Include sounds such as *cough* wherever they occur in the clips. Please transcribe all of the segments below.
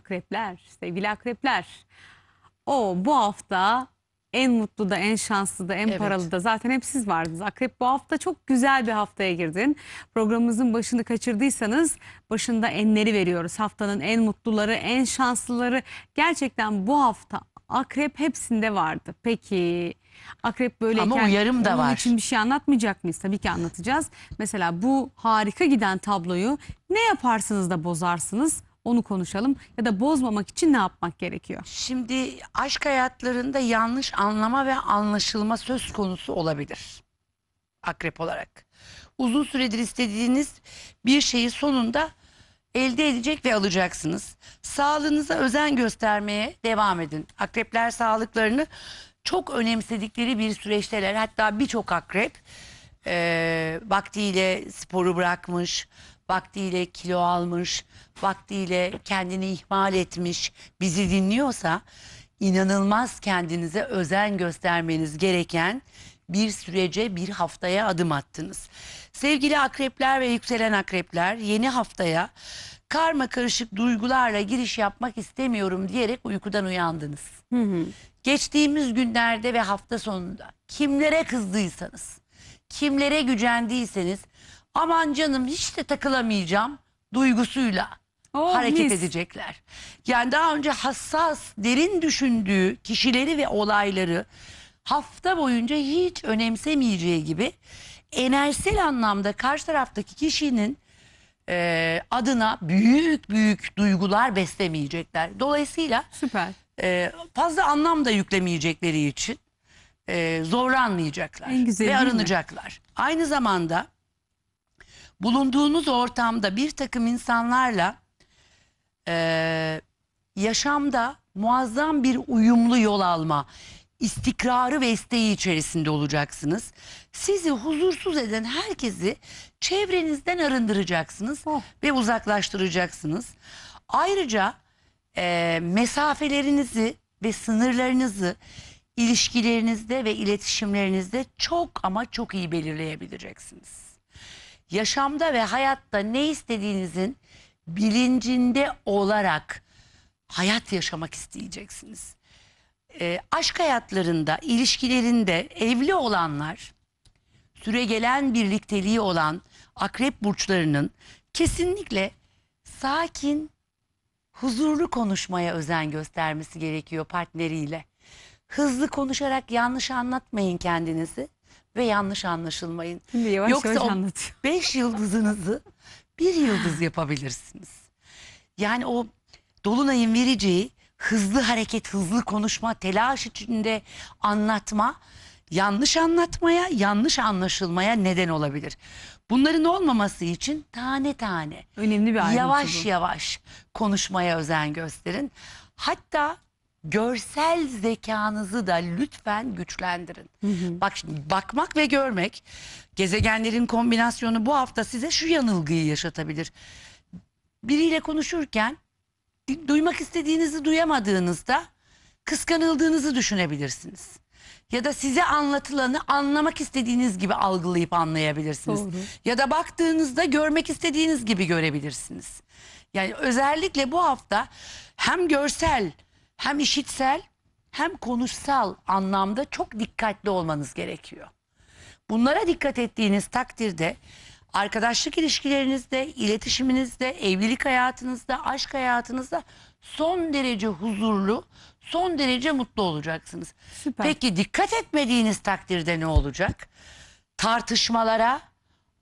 Akrepler, sevgili akrepler. O bu hafta en mutlu da, en şanslı da, en evet. paralı da zaten hep siz vardınız. Akrep bu hafta çok güzel bir haftaya girdin. Programımızın başını kaçırdıysanız başında enleri veriyoruz. Haftanın en mutluları, en şanslıları gerçekten bu hafta akrep hepsinde vardı. Peki akrep böyle Ama uyarım da onun var. için bir şey anlatmayacak mıyız? Tabii ki anlatacağız. Mesela bu harika giden tabloyu ne yaparsınız da bozarsınız? Onu konuşalım ya da bozmamak için ne yapmak gerekiyor? Şimdi aşk hayatlarında yanlış anlama ve anlaşılma söz konusu olabilir. Akrep olarak. Uzun süredir istediğiniz bir şeyi sonunda elde edecek ve alacaksınız. Sağlığınıza özen göstermeye devam edin. Akrepler sağlıklarını çok önemsedikleri bir süreçteler. Hatta birçok akrep e, vaktiyle sporu bırakmış, vaktiyle kilo almış, vaktiyle kendini ihmal etmiş bizi dinliyorsa inanılmaz kendinize özen göstermeniz gereken bir sürece bir haftaya adım attınız. Sevgili akrepler ve yükselen akrepler yeni haftaya karma karışık duygularla giriş yapmak istemiyorum diyerek uykudan uyandınız. Hı hı. Geçtiğimiz günlerde ve hafta sonunda kimlere kızdıysanız, kimlere gücendiyseniz aman canım hiç de takılamayacağım duygusuyla Oh, hareket mis. edecekler. Yani daha önce hassas, derin düşündüğü kişileri ve olayları hafta boyunca hiç önemsemeyeceği gibi enerjisel anlamda karşı taraftaki kişinin e, adına büyük büyük duygular beslemeyecekler. Dolayısıyla Süper. E, fazla anlam da yüklemeyecekleri için e, zorlanmayacaklar En güzeli, ve arınacaklar. Aynı zamanda bulunduğunuz ortamda bir takım insanlarla e, yaşamda muazzam bir uyumlu yol alma, istikrarı ve isteği içerisinde olacaksınız. Sizi huzursuz eden herkesi çevrenizden arındıracaksınız oh. ve uzaklaştıracaksınız. Ayrıca e, mesafelerinizi ve sınırlarınızı ilişkilerinizde ve iletişimlerinizde çok ama çok iyi belirleyebileceksiniz yaşamda ve hayatta ne istediğinizin bilincinde olarak hayat yaşamak isteyeceksiniz. E, aşk hayatlarında, ilişkilerinde evli olanlar, süregelen birlikteliği olan akrep burçlarının kesinlikle sakin, huzurlu konuşmaya özen göstermesi gerekiyor partneriyle. Hızlı konuşarak yanlış anlatmayın kendinizi ve yanlış anlaşılmayın. Şimdi yavaş Yoksa yavaş anlatıyor. *laughs* beş yıldızınızı bir yıldız yapabilirsiniz. Yani o Dolunay'ın vereceği hızlı hareket, hızlı konuşma, telaş içinde anlatma yanlış anlatmaya, yanlış anlaşılmaya neden olabilir. Bunların olmaması için tane tane, önemli bir yavaş yavaş konuşmaya özen gösterin. Hatta görsel zekanızı da lütfen güçlendirin. Hı hı. Bak şimdi bakmak ve görmek gezegenlerin kombinasyonu bu hafta size şu yanılgıyı yaşatabilir. Biriyle konuşurken duymak istediğinizi duyamadığınızda kıskanıldığınızı düşünebilirsiniz. Ya da size anlatılanı anlamak istediğiniz gibi algılayıp anlayabilirsiniz. Doğru. Ya da baktığınızda görmek istediğiniz gibi görebilirsiniz. Yani özellikle bu hafta hem görsel hem işitsel hem konuşsal anlamda çok dikkatli olmanız gerekiyor. Bunlara dikkat ettiğiniz takdirde arkadaşlık ilişkilerinizde, iletişiminizde, evlilik hayatınızda, aşk hayatınızda son derece huzurlu, son derece mutlu olacaksınız. Süper. Peki dikkat etmediğiniz takdirde ne olacak? Tartışmalara,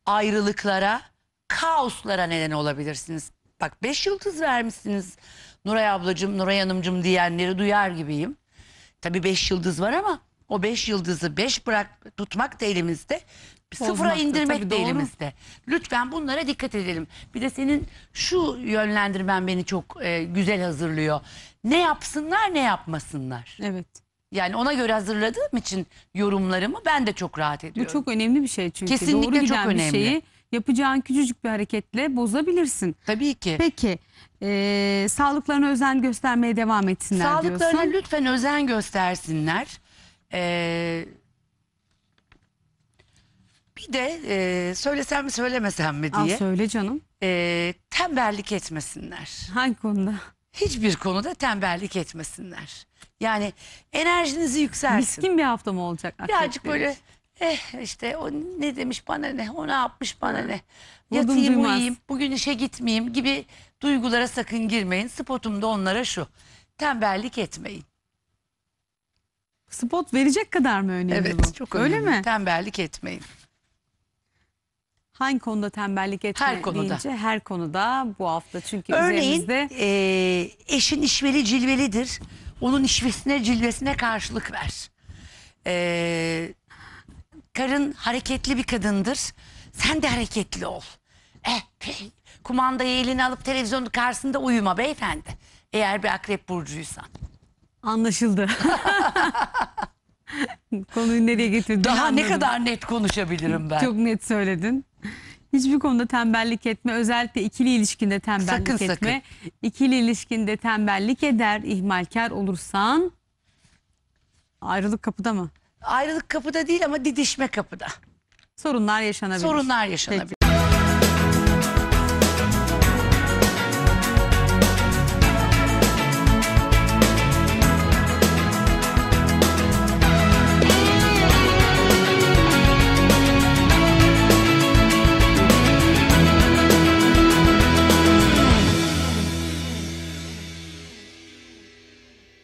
ayrılıklara, kaoslara neden olabilirsiniz. Bak beş yıldız vermişsiniz Nuray ablacım, Nuray hanımcım diyenleri duyar gibiyim. Tabii beş yıldız var ama o beş yıldızı beş bırak tutmak da elimizde. Bozmak sıfıra indirmek da, de elimizde. Lütfen bunlara dikkat edelim. Bir de senin şu yönlendirmen beni çok e, güzel hazırlıyor. Ne yapsınlar ne yapmasınlar. Evet. Yani ona göre hazırladığım için yorumlarımı ben de çok rahat ediyorum. Bu çok önemli bir şey çünkü. Kesinlikle doğru çok önemli. Bir şeyi yapacağın küçücük bir hareketle bozabilirsin. Tabii ki. Peki e, sağlıklarına özen göstermeye devam etsinler Sağlıklarına diyorsun. lütfen özen göstersinler. Ee, bir de e, söylesem mi söylemesem mi diye Al söyle canım. e, tembellik etmesinler. Hangi konuda? Hiçbir konuda tembellik etmesinler. Yani enerjinizi yükselsin. Miskin bir hafta mı olacak? Birazcık böyle Eh işte o ne demiş bana ne, o ne yapmış bana ne. Yatayım duymaz. uyuyayım, bugün işe gitmeyeyim gibi duygulara sakın girmeyin. Spotum da onlara şu, tembellik etmeyin. Spot verecek kadar mı önemli bu? çok önemli. Öyle mi? Tembellik etmeyin. Hangi konuda tembellik etme Her konuda. deyince her konuda bu hafta çünkü Örneğin üzerimizde e, eşin işveli cilvelidir. Onun işvesine cilvesine karşılık ver. E, karın hareketli bir kadındır. Sen de hareketli ol. Eh, pey, kumandayı eline alıp televizyonun karşısında uyuma beyefendi. Eğer bir akrep burcuysan. Anlaşıldı. *laughs* Konuyu nereye getirdin? Daha ne kadar net konuşabilirim ben. Çok net söyledin. Hiçbir konuda tembellik etme. Özellikle ikili ilişkinde tembellik sakın, etme. Sakın. İkili ilişkinde tembellik eder, ihmalkar olursan ayrılık kapıda mı? Ayrılık kapıda değil ama didişme kapıda. Sorunlar yaşanabilir. Sorunlar yaşanabilir. Peki.